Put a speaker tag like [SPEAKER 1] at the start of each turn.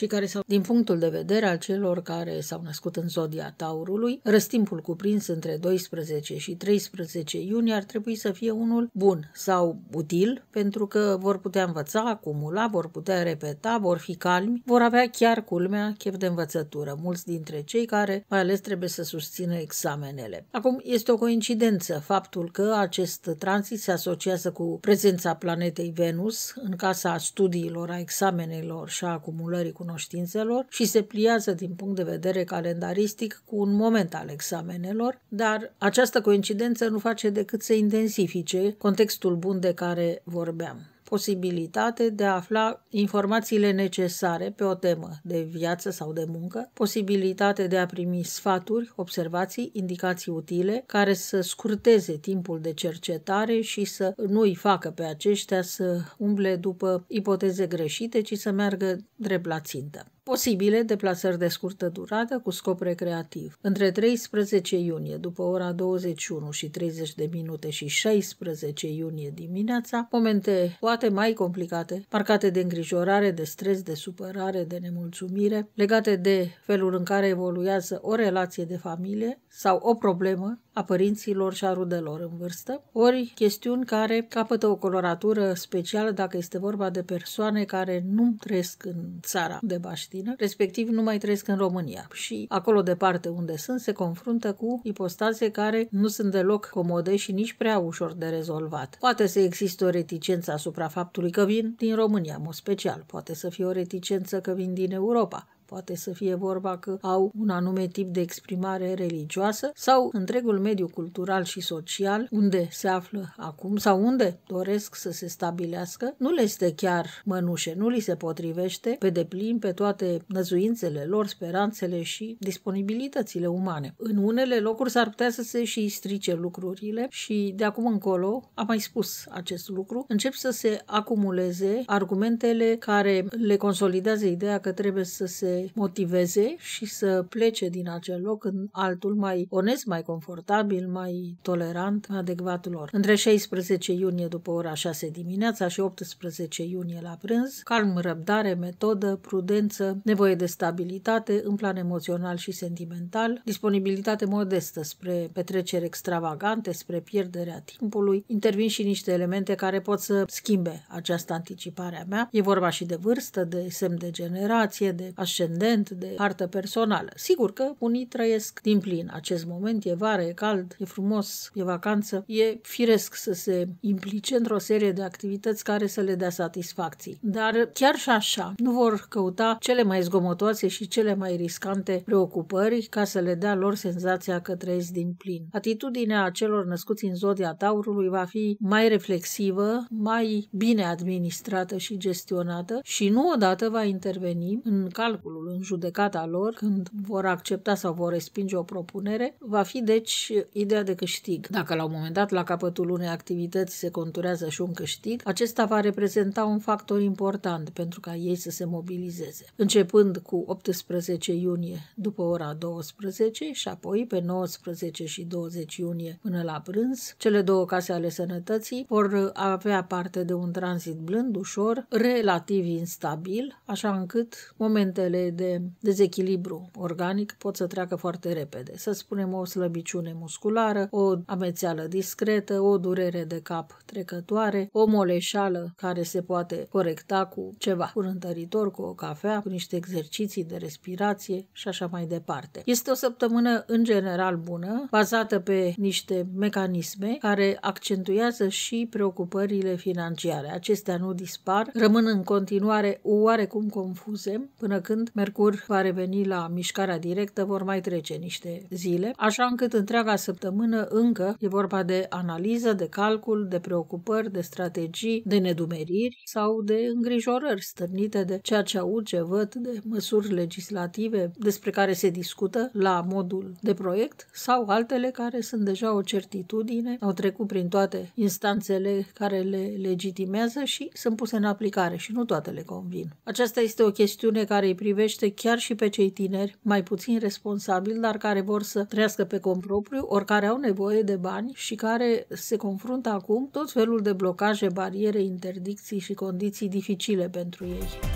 [SPEAKER 1] Cei care s-au, din punctul de vedere al celor care s-au născut în zodia taurului, răstimpul cuprins între 12 și 13 iunie ar trebui să fie unul bun sau util, pentru că vor putea învăța, acumula, vor putea repeta, vor fi calmi, vor avea chiar culmea chef de învățătură, mulți dintre cei care mai ales trebuie să susțină examenele. Acum, este o coincidență faptul că acest transit se asociază cu prezența planetei Venus în casa studiilor, a examenelor și a acumulării cunoștințelor cunoștințelor și se pliază din punct de vedere calendaristic cu un moment al examenelor, dar această coincidență nu face decât să intensifice contextul bun de care vorbeam posibilitate de a afla informațiile necesare pe o temă de viață sau de muncă, posibilitate de a primi sfaturi, observații, indicații utile care să scurteze timpul de cercetare și să nu îi facă pe aceștia să umble după ipoteze greșite, ci să meargă drept la țintă posibile deplasări de scurtă durată cu scop recreativ. Între 13 iunie după ora 21 și 30 de minute și 16 iunie dimineața, momente poate mai complicate, marcate de îngrijorare, de stres, de supărare, de nemulțumire, legate de felul în care evoluează o relație de familie sau o problemă a părinților și a rudelor în vârstă, ori chestiuni care capătă o coloratură specială dacă este vorba de persoane care nu trăiesc în țara de baștină, respectiv nu mai trăiesc în România. Și acolo departe unde sunt se confruntă cu ipostaze care nu sunt deloc comode și nici prea ușor de rezolvat. Poate să există o reticență asupra faptului că vin din România, în mod special. Poate să fie o reticență că vin din Europa. Poate să fie vorba că au un anume tip de exprimare religioasă sau întregul mediu cultural și social unde se află acum sau unde doresc să se stabilească, nu le este chiar mănușe, nu li se potrivește pe deplin pe toate năzuințele lor, speranțele și disponibilitățile umane. În unele locuri s-ar putea să se și strice lucrurile și de acum încolo, am mai spus acest lucru, încep să se acumuleze argumentele care le consolidează ideea că trebuie să se motiveze și să plece din acel loc în altul mai onest, mai confortabil, mai tolerant, adecvat lor. Între 16 iunie după ora 6 dimineața și 18 iunie la prânz, calm, răbdare, metodă, prudență, nevoie de stabilitate în plan emoțional și sentimental, disponibilitate modestă spre petreceri extravagante, spre pierderea timpului, intervin și niște elemente care pot să schimbe această anticipare a mea. E vorba și de vârstă, de semn de generație, de ascendență independent de artă personală. Sigur că unii trăiesc din plin acest moment, e vară, e cald, e frumos, e vacanță, e firesc să se implice într-o serie de activități care să le dea satisfacții. Dar chiar și așa, nu vor căuta cele mai zgomotoase și cele mai riscante preocupări ca să le dea lor senzația că trăiesc din plin. Atitudinea celor născuți în zodia taurului va fi mai reflexivă, mai bine administrată și gestionată și nu odată va interveni în calculul tribunalul în judecata lor, când vor accepta sau vor respinge o propunere, va fi deci ideea de câștig. Dacă la un moment dat, la capătul unei activități, se conturează și un câștig, acesta va reprezenta un factor important pentru ca ei să se mobilizeze. Începând cu 18 iunie după ora 12 și apoi pe 19 și 20 iunie până la prânz, cele două case ale sănătății vor avea parte de un tranzit blând, ușor, relativ instabil, așa încât momentele de, de dezechilibru organic pot să treacă foarte repede. Să spunem o slăbiciune musculară, o amețeală discretă, o durere de cap trecătoare, o moleșală care se poate corecta cu ceva, cu întăritor, cu o cafea, cu niște exerciții de respirație și așa mai departe. Este o săptămână în general bună, bazată pe niște mecanisme care accentuează și preocupările financiare. Acestea nu dispar, rămân în continuare oarecum confuze până când Mercur va reveni la mișcarea directă, vor mai trece niște zile, așa încât întreaga săptămână încă e vorba de analiză, de calcul, de preocupări, de strategii, de nedumeriri sau de îngrijorări stârnite de ceea ce aud, ce văd, de măsuri legislative despre care se discută la modul de proiect sau altele care sunt deja o certitudine, au trecut prin toate instanțele care le legitimează și sunt puse în aplicare și nu toate le convin. Aceasta este o chestiune care îi privește privește chiar și pe cei tineri, mai puțin responsabili, dar care vor să trăiască pe propriu, ori care au nevoie de bani și care se confruntă acum tot felul de blocaje, bariere, interdicții și condiții dificile pentru ei.